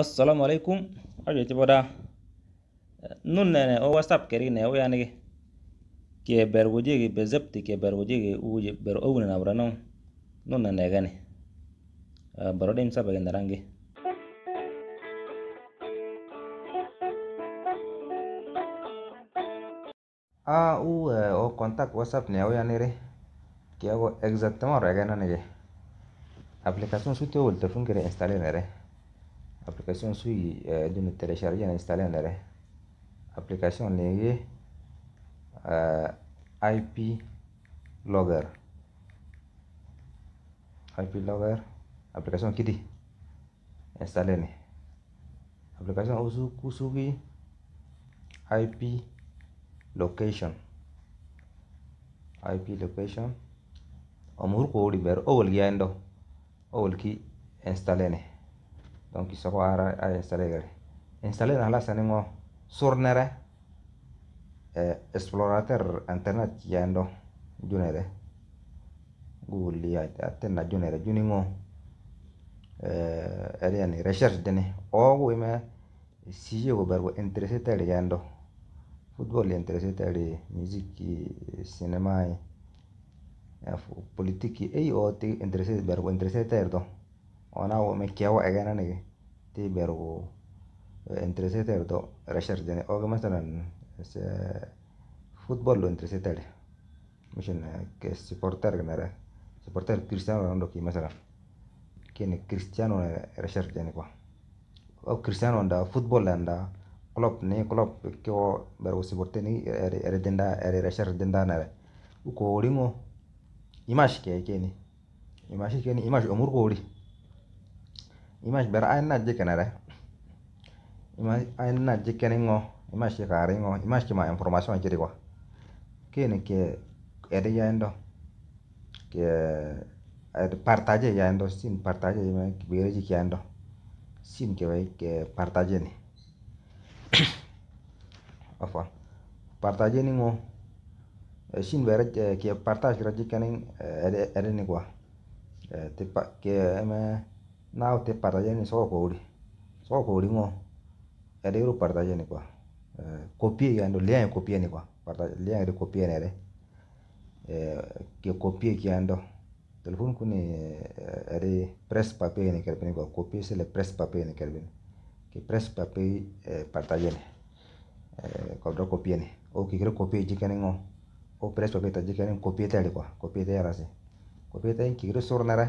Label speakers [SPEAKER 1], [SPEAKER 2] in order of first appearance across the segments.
[SPEAKER 1] assalamu alaikum ajeti boda nun ne ne o whatsapp keri ne o yani ke berwoje ke bezepti ke berwoje ke uje ber owne na brano nun ne gani baro dem sabe gendarangi a u o contact whatsapp ne o yani re ke o exactement regana nege application suite o telefon kere installer re application sui eh, dun télécharger Aplicación installer application ip logger ip logger application kidi installer ni application usu kusugi ip location ip location amor ko odi ber gi endo ki installer donc i sago a, a installer gari installer na hala sani ŋo surnere eh, explorateur internet yendo junere google ya atenna junere juni ŋo eh, yani recherche dini ogu ime sujet go bergo intéressé tere yendo football intéressé tere musique cinéma politiki ei o te intéressé bergo intéressé tere do ona wo me kewa egananige ti beru eh, entre seter ya, to rasher jene oga oh, se football lo entre seter mushin eh, ke supporter gnara supporter cristiano ando ki masanan kene cristiano rasher jene ko o oh, cristiano anda football anda klub ne klub ke o beru supporter ni ere denda ere rasher denda nare uko ringo imashi ke kene imashi ke imashi imash omur ko imas ber aja na jikenere imas ay na jikeni ngo imash kari ngo cuma informasi information jiri kwa kini ke ya yendo ke aja ya yendo sin ya ima bere jik endo sin ke wai ke partaje ni apa partaje ni ngo e, sin bere e, ke partage rajikeni e, ede ere ni kwa Tepak ke eme soko naa uti partajani sokori sokoring'o erikiro partajani kwa eh, Kopie kopieki andũ kopie ni kwa kopie nere. liang eh, kopie kekopieki andũ telefon kuni eh, eri press papier ene kerbini kwa kopie sile press papier ene kerbini ke press Kwa partajani kopie ni. o kikiru kopie jikani ng'o o press papier tajikani kopie tali kwa kopie tali tayarasi kopie tali tayin kikiro surnare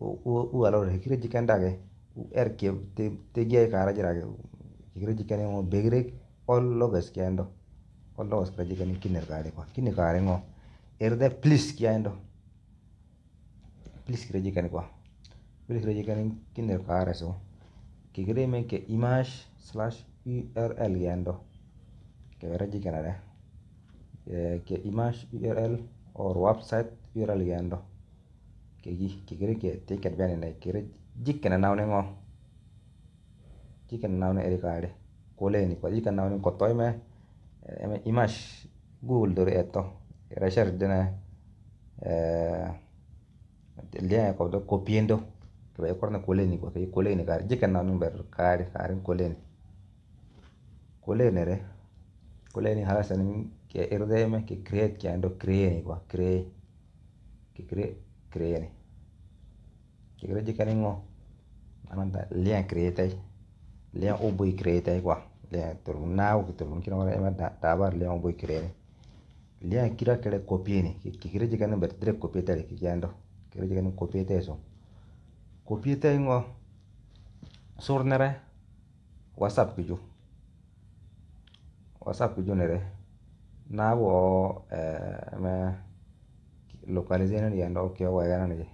[SPEAKER 1] uu hekire jikani dage erke tegiya kara jirage hekire jikani ngo begirek olobes kiando olobes kira jikani kiner kare kwa kiner kare ngo erde plis kiando plis kira jikani kwa plis kira jikani kiner kare so kikire me ke image slash url kiando kira jikani re ke image url or website url kiando kegere ke te ket bene ne kere jikkene nawne ŋo jikkene nawne eri kaari kuleni ko jikkene nawne ko to ime ime image google dore eto, recherche dene lien e kodo kopiyendo kebe ikorne kuleni ko kei kuleni kaari jikkene nawne ber kaari kaarin kuleni kulenere kuleni halas enin ke irde ime ke create keando create ni ko cree ke create. créer ni gëna jika ni ngo ananta lien créer tay lien o boy créer tay quoi lien naaw ko na o turun kina wala ema tabar lien o boy créer lien kira kere copié ni gëna jika ni ber direct copié tay ki kikiando gëna jika ni copié tay so copié tay ngo surnere whatsapp ju whatsapp ju nere na wo eh me localizaynaya dhowrkee weegananaya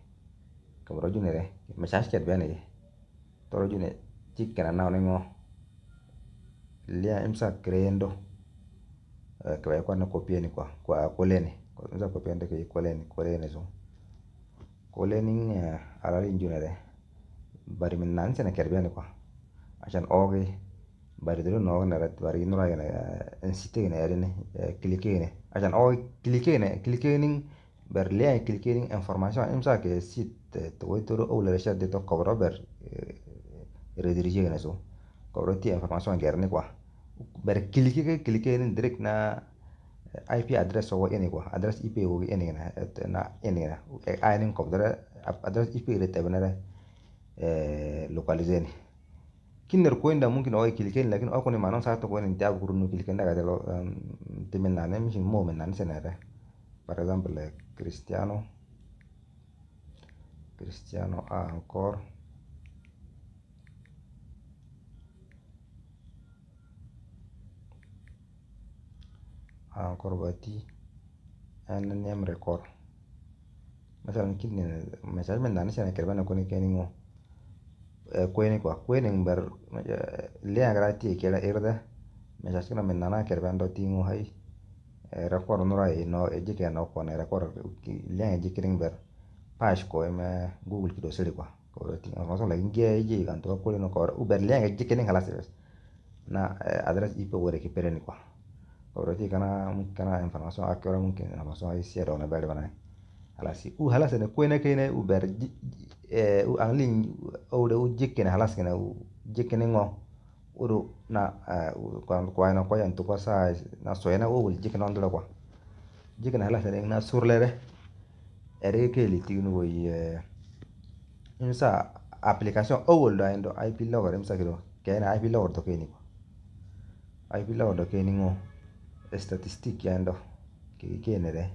[SPEAKER 1] kabar rajunere mashashkeed beenaye to rajune jikana naunengo lia imsa krendo eh, kabai kwana kopieni kwa kwa kolene imsa kopiende ke kolene kolene so kolening alali injunere bari min nan sene kerbiani kwa ashan ogi bari dulu no nara bari inura gene eh, insite gene eh, acan klikene ashan ogi klikene klikening Berlin yang e kiri kiri informasi e yang sit tu woi turu ulai resha di to kawro ber e, ti informasi yang gerne kwa ber kiri kiri kiri kiri IP address so woi eni address IP woi eni na et na eni na ai neng kawro address IP ire te benere lokalize ni kin mungkin oi kiri kiri lakin oi koni manong sa to koin ndi abu kuru nu kiri kiri nda ga te lo timen na ne mishin Cristiano Cristiano A ancora انكرباتي انا نعم ريكور مثلا كنا مثلا من دانش انا كربانا كوني كاني مو كويني كوا كويني بر ليه اغراتي كلا ارده مثلا من انا كربان دوتي مو هاي rekod nirwa ino ejik eno kono rekod liang ejik kiring ber paash ko me google kido sili kwa ngosong lagi ngia eji kan to kule no kor uber liang ejik kiring halas bes na eh, address ipo wore ki pereni kwa koroti kana kana information akora mungkin information isi e ero na bele bana halas u halas ne kwene kene uber eh, u angling o de u jikene halas kene u jikene ngo uru na eh, kwayena kwayan tukwa saa nasoyena owol jik nondire kwa jik na halasa deng na surlere ere keli tigin woi imsa application owol do ayendo ip logor imsa kiro kena ip logor to keni kwa ip logor do keni ngo statistic yando ke kenere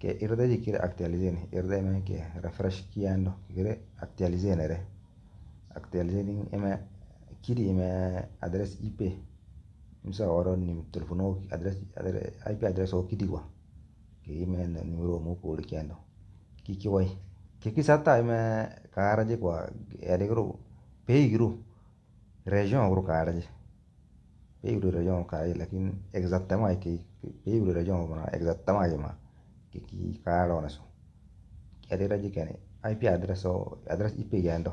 [SPEAKER 1] ke irde jikire actualizen irde me ke refresh kiyando kire actualizenere actualizening eme kiri address IP msa woro ni telefono address IP address o kidi kwa ki me numero mo ko kendo ki ki wai ki ki sata me karaje kwa ere gro pei gro region gro karaje pei gro region kai lakin exactement ki pei gro region ma exactement ma kiki ki karo kene IP address o address IP kendo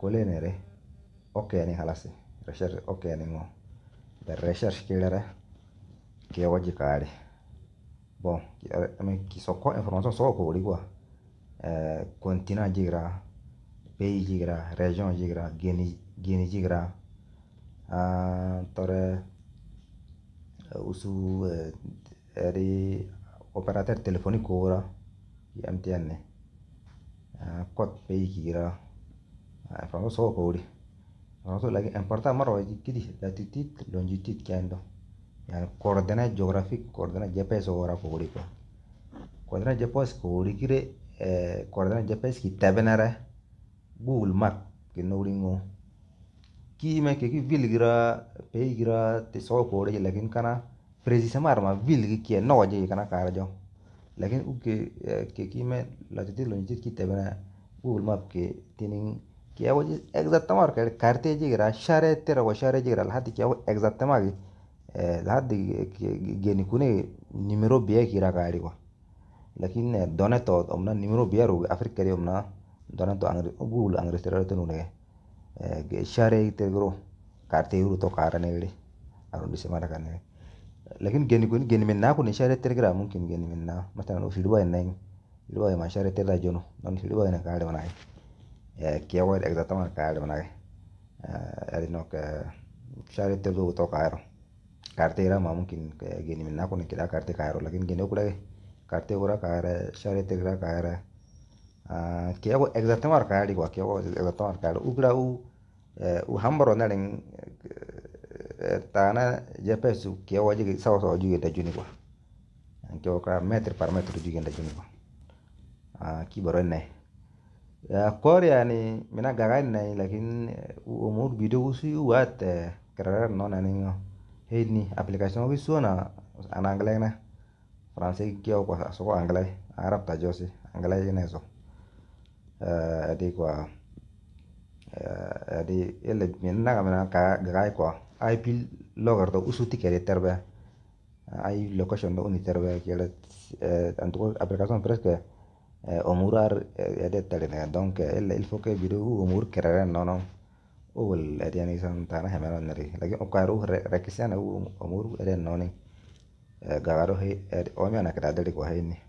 [SPEAKER 1] ಕೊಲೆನೆರೆ okeni halasi recherche okeni ŋo be recherche kilere ke wo jikari bon ami kisoko information soko kowori kwa continent jigira pays jigira region jigira geni geni jigira uh, tore usu eri operateur telefonique ora mtn uh, code pays kigira from so body also lagi yang pertama longitude latitude longitude kendo yani coordinate geographic coordinate GPS ora kodi ko coordinate GPS kodi kire eh coordinate GPS ki tabenara Google Map ki nouringo ki me che ki vil gira pe gira te so kodi lakin kana precisa marma vil ki ki no je kana karjo lakin uke ke ki me latitude longitude ki tabena Google Map ke tining que hoje exatamente que carte jigra share tera wa share jigra lahadi que hoje exatamente lahadi geni kune numero biya kira gari wa lakin dona to omna numero biya ro afrika re omna dona to angre google angre tera to nune ge share tera gro carte ru to karane re arun dise mara kane lakin geni kune geni menna kune share tera gra mungkin geni menna matan o fidwa nai fidwa ma share tera jono non fidwa na kare wanai Eh, kiawet exactement kaer mana ari eh, nok eh, share te zo to kaer karte ira ma mungkin gini minna kun kira karte kaer lakin gini ukule karte ora kaer share te kira kaer kiawo exactement kaer di kiawo exactement kaer ukra u u hambro na ring tana jepe su kiawo jigi sawo sawo jigi te juni kwa kiawo kaer par meter jigi te juni kwa kibaro ne akor ya, ya ni mina gagai nai lakin umur video gitu usi uat eh ya. kerana non ani ngo hei ni aplikasi ngo bisu na ana angle na franse kio kwa soko angle arab ta josi angle ai jene so ya, adi kwa adi ele mina kamina ka gagai kwa ai pil logar to usuti kere terbe ai location do uni terbe kele eh, antuko aplikasi ngo preske أمورار أدت ترينا يعني، دونك إلا إلفوك بيدو أمور كرارن نونو أول أدياني سان تانا همانا نري لكن أبقارو ركسيان أمور أدن نوني غارو آه، هي آه، أميانا كرادلي قوهيني